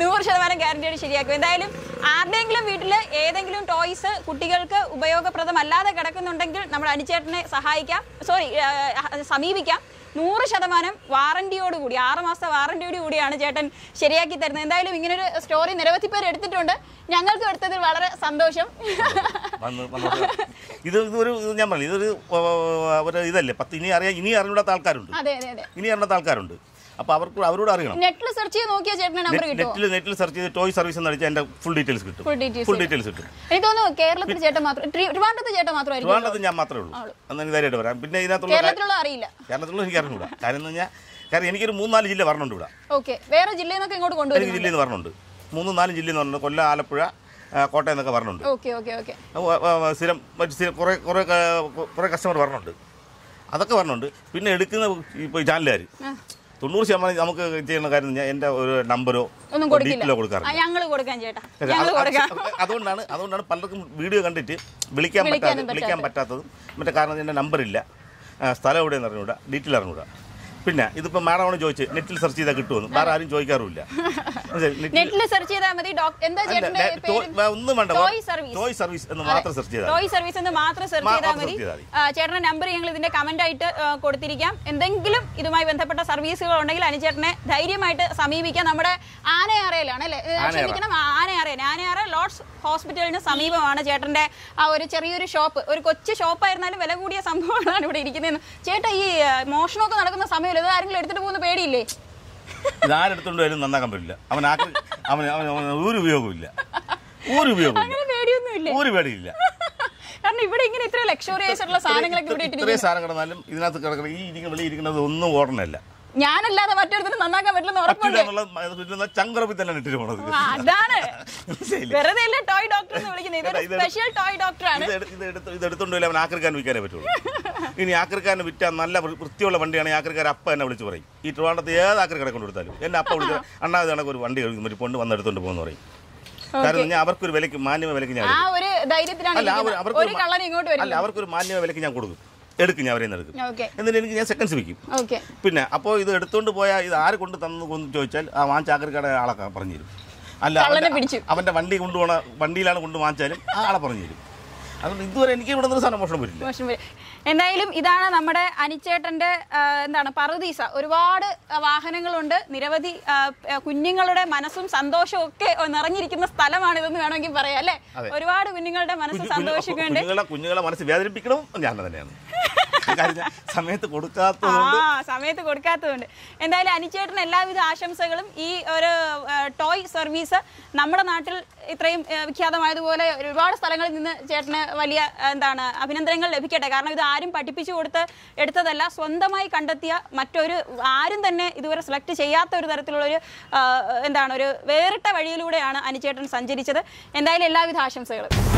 നൂറ് ശതമാനം ഗ്യാരണ്ടിയോട് ശരിയാക്കും എന്തായാലും ആരുടെയെങ്കിലും വീട്ടിൽ ഏതെങ്കിലും ടോയ്സ് കുട്ടി കുട്ടികൾക്ക് ഉപയോഗപ്രദമല്ലാതെ കിടക്കുന്നുണ്ടെങ്കിൽ നമ്മൾ അനുചേട്ടനെ സഹായിക്കാം സോറി സമീപിക്കാം നൂറ് ശതമാനം വാറണ്ടിയോടുകൂടി ആറുമാസ വാറണ്ടിയോട് കൂടിയാണ് ചേട്ടൻ ശരിയാക്കി തരുന്നത് എന്തായാലും ഇങ്ങനൊരു സ്റ്റോറി നിരവധി പേര് എടുത്തിട്ടുണ്ട് ഞങ്ങൾക്ക് എടുത്തതിൽ വളരെ സന്തോഷം ഇത് ഇതൊരു ഞാൻ പറഞ്ഞു ഇതൊരു ഇതല്ലേ പത്ത് ഇനി അറിയാൻ ഇനി അറിഞ്ഞൂടാത്ത ആൾക്കാരുണ്ട് ഇനി അറിഞ്ഞാത്ത ആൾക്കാരുണ്ട് അപ്പോൾ അവർക്ക് അവരോട് അറിയണം നെറ്റിൽ സെർച്ച് ചെയ്ത് നോക്കിയ ചേട്ടൻ നമ്പർ നെറ്റിൽ നെറ്റിൽ സെർച്ച് ചെയ്ത് ടോയ് സർവീസ് എന്ന് അടിച്ചാൽ ഫുൾ ഡീറ്റെയിൽസ് കിട്ടും ഫുൾ ഡീറ്റെയിൽസ് കിട്ടും എനിക്ക് തോന്നുന്നു കേരളത്തിൽ ചേട്ടൻ മാത്രം ചേട്ടൻ മാത്രമായിരിക്കും ട്രിവാൻഡ്രത്ത് ഞാൻ മാത്രമേ ഉള്ളൂ അന്ന് ഇതായിട്ട് വരാം പിന്നെ ഇതിനകത്തുള്ള കേരളത്തിലുള്ള അറിയില്ല കേരളത്തിലുള്ള എനിക്ക് അറിഞ്ഞുകൂടാ കാര്യം എന്ന് പറഞ്ഞാൽ കാരണം എനിക്കൊരു മൂന്നാല് ജില്ല വരണുണ്ട് ഇവിടെ ഓക്കെ വേറെ ജില്ലയിൽ ഇങ്ങോട്ട് കൊണ്ടുവരും എനിക്ക് ജില്ലയിൽ നിന്ന് വരണുണ്ട് മൂന്നും നാലും ജില്ലയിൽ നിന്ന് പറഞ്ഞുണ്ട് കൊല്ലം ആലപ്പുഴ കോട്ടയം എന്നൊക്കെ പറഞ്ഞുണ്ട് സ്ഥിരം സ്ഥിരം കുറേ കുറേ കുറേ കസ്റ്റമർ പറഞ്ഞുണ്ട് അതൊക്കെ പറഞ്ഞുണ്ട് പിന്നെ എടുക്കുന്ന ഇപ്പോൾ ചാനലുകാർ തൊണ്ണൂറ് ശതമാനം നമുക്ക് ചെയ്യുന്ന കാര്യം ഞാൻ എന്റെ ഒരു നമ്പരോ ഡീറ്റെയിലോ കൊടുക്കാറുണ്ട് അതുകൊണ്ടാണ് അതുകൊണ്ടാണ് പലർക്കും വീഡിയോ കണ്ടിട്ട് വിളിക്കാൻ പറ്റാതെ വിളിക്കാൻ പറ്റാത്തതും മറ്റേ കാരണം എന്റെ നമ്പറില്ല സ്ഥലം എവിടെയെന്ന് അറിഞ്ഞൂടാ ഡീറ്റെയിൽ അറിഞ്ഞൂടാ പിന്നെ ഇതിപ്പോൾ മാഡമാണ് ചോദിച്ചത് നെറ്റിൽ സെർച്ച് ചെയ്താൽ കിട്ടുമെന്ന് വേറെ ആരും ചോദിക്കാറുമില്ല നെറ്റിൽ സെർച്ച് ചെയ്താൽ മതി എന്താ ഒന്നും വേണ്ട ടോയ് സർവീസ് എന്ന് മാത്രം സെർച്ച് ചെയ്താൽ ടോയ് സർവീസ് എന്ന് മാത്രം സെർച്ച് ചെയ്താൽ മതി ചേട്ടന്റെ നമ്പർ ഞങ്ങൾ ഇതിന്റെ കമന്റ് ആയിട്ട് കൊടുത്തിരിക്കാം എന്തെങ്കിലും ഇതുമായി ബന്ധപ്പെട്ട സർവീസുകൾ ഉണ്ടെങ്കിൽ അനുചേട്ടനെ ധൈര്യമായിട്ട് സമീപിക്കാം നമ്മുടെ ആനയാറയിലാണ് അല്ലേ ക്ഷമിക്കണം ആനയാറ ആനയാറ ലോഡ്സ് ഹോസ്പിറ്റലിന് സമീപമാണ് ചേട്ടന്റെ ആ ഒരു ചെറിയൊരു ഷോപ്പ് ഒരു കൊച്ചു ഷോപ്പായിരുന്നാലും വില കൂടിയ സംഭവങ്ങളാണ് ഇവിടെ ഇരിക്കുന്നത് ചേട്ടാ ഈ മോഷണമൊക്കെ നടക്കുന്ന സമയമല്ലേ ഇത് ആരെങ്കിലും എടുത്തിട്ട് പോകുന്ന പേടിയില്ലേ ഇതാരെടുത്തോണ്ട് വരും നന്നാക്കാൻ പറ്റില്ല അവൻ ആക്രി അവൻ അവന് ഒരു ഉപയോഗമില്ല ഒരു ഉപയോഗമില്ല ഒരു പേടിയില്ല കാരണം ഇവിടെ ഇങ്ങനെ ഇത്ര ആയിട്ടുള്ള ഇത്രയും സാധനങ്ങൾ കിടന്നാലും ഇതിനകത്ത് കിടക്കുന്ന ഈ ഇരിക്കുന്ന വെളിയിരിക്കുന്നത് ഒന്നും ഓടണല്ല ഞാനല്ലാതെ മറ്റൊരുത്തിന് നന്നാക്കാൻ പറ്റില്ലെന്ന് ഉറപ്പുണ്ട് ചങ്കറപ്പി അതാണ് ടോയ് ഡോക്ടർ എന്ന് സ്പെഷ്യൽ ടോയ് ഡോക്ടറാണ് ആക്രിക്കാൻ വിൽക്കാനേ പറ്റുള്ളൂ ഇനി ആക്രിക്കാരന് വിറ്റാൻ നല്ല വൃത്തിയുള്ള വണ്ടിയാണ് ആക്രിക്കാർ അപ്പ എന്നെ വിളിച്ച് പറയും ഈ ട്രിവാണ്ടത്ത് ഏത് ആക്രിക്കാരെ കൊണ്ടുകൊടുത്താലും എന്നെ അപ്പ വിളിച്ച് അണ്ണാ കണക്ക് ഒരു വണ്ടി ഒരു കൊണ്ട് വന്ന് എടുത്തോണ്ട് പോകുന്നു പറയും കാരണം ഞാൻ അവർക്കൊരു വിലക്ക് മാന്യമ വിലക്ക് ഞാൻ അല്ല അവർക്കൊരു മാന്യമ വിലക്ക് ഞാൻ കൊടുക്കും എടുക്കും ഞാൻ അവരെയും എടുക്കും എന്നിട്ട് എനിക്ക് ഞാൻ സെക്കൻഡ്സ് വിൽക്കും പിന്നെ അപ്പോൾ ഇത് എടുത്തുകൊണ്ട് പോയാൽ ഇത് ആര് കൊണ്ട് തന്നു ചോദിച്ചാൽ ആ വാങ്ങിച്ചാക്കറി കട ആളൊക്കെ പറഞ്ഞു തരും അല്ല അവൻ്റെ വണ്ടി കൊണ്ടുപോണ വണ്ടിയിലാണ് കൊണ്ട് വാങ്ങിച്ചാലും ആ ആളെ പറഞ്ഞു തരും എനിക്ക് എന്തായാലും ഇതാണ് നമ്മുടെ അനിച്ചേട്ടന്റെ എന്താണ് പറുദീസ ഒരുപാട് വാഹനങ്ങളുണ്ട് നിരവധി കുഞ്ഞുങ്ങളുടെ മനസ്സും സന്തോഷവും ഒക്കെ നിറഞ്ഞിരിക്കുന്ന സ്ഥലമാണ് ഇതെന്ന് വേണമെങ്കിൽ പറയാം അല്ലെ ഒരുപാട് കുഞ്ഞുങ്ങളുടെ മനസ്സ് കുഞ്ഞു- കുഞ്ഞു- കുഞ്ഞുങ്ങളെ മനസ്സ് വേദനിപ്പിക്കണം ഞാൻ തന്നെയാണ് സമയത്ത് കൊടുക്കാത്തതുകൊണ്ട് സമയത്ത് കൊടുക്കാത്തതുകൊണ്ട് എന്തായാലും അനിച്ചേട്ടന് എല്ലാവിധ ആശംസകളും ഈ ഒരു ടോയ് സർവീസ് നമ്മുടെ നാട്ടിൽ ഇത്രയും വിഖ്യാതമായതുപോലെ ഒരുപാട് സ്ഥലങ്ങളിൽ നിന്ന് ചേട്ടന് വലിയ എന്താണ് അഭിനന്ദനങ്ങൾ ലഭിക്കട്ടെ കാരണം ഇത് ആരും പഠിപ്പിച്ചു കൊടുത്ത് എടുത്തതല്ല സ്വന്തമായി കണ്ടെത്തിയ മറ്റൊരു ആരും തന്നെ ഇതുവരെ സെലക്ട് ചെയ്യാത്ത ഒരു തരത്തിലുള്ള ഒരു എന്താണ് ഒരു വേറിട്ട വഴിയിലൂടെയാണ് അനിച്ചേട്ടൻ സഞ്ചരിച്ചത് എന്തായാലും എല്ലാവിധ ആശംസകളും